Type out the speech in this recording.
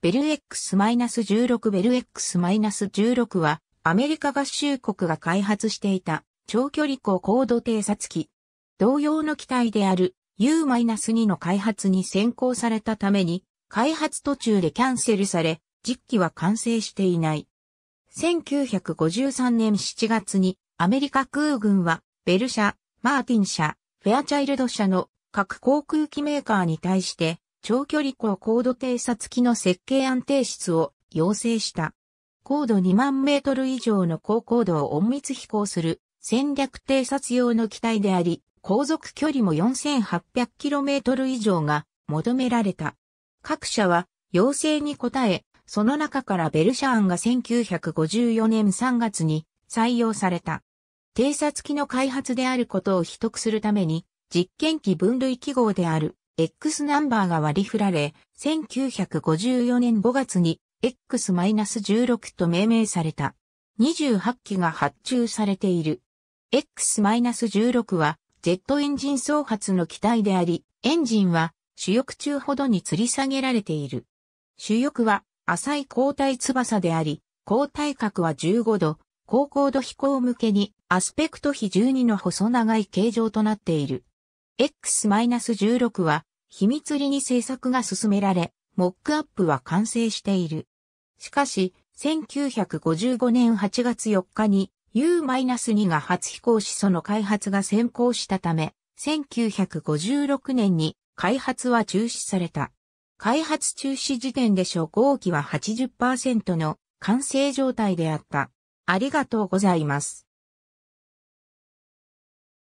ベル X-16 ベル X-16 はアメリカ合衆国が開発していた長距離高高度偵察機。同様の機体である U-2 の開発に先行されたために開発途中でキャンセルされ実機は完成していない。1953年7月にアメリカ空軍はベル社、マーティン社、フェアチャイルド社の各航空機メーカーに対して長距離高高度偵察機の設計安定室を要請した。高度2万メートル以上の高高度を隠密飛行する戦略偵察用の機体であり、航続距離も 4800km 以上が求められた。各社は要請に応え、その中からベルシャーンが1954年3月に採用された。偵察機の開発であることを秘匿するために、実験機分類記号である X ナンバーが割り振られ、1954年5月に X-16 と命名された。28機が発注されている。X-16 は、ジェットエンジン総発の機体であり、エンジンは主翼中ほどに吊り下げられている。主翼は浅い交代翼であり、交代角は15度、高高度飛行向けにアスペクト比12の細長い形状となっている。X-16 は秘密裏に制作が進められ、モックアップは完成している。しかし、1955年8月4日に U-2 が初飛行しその開発が先行したため、1956年に開発は中止された。開発中止時点で初号機は80%の完成状態であった。ありがとうございます。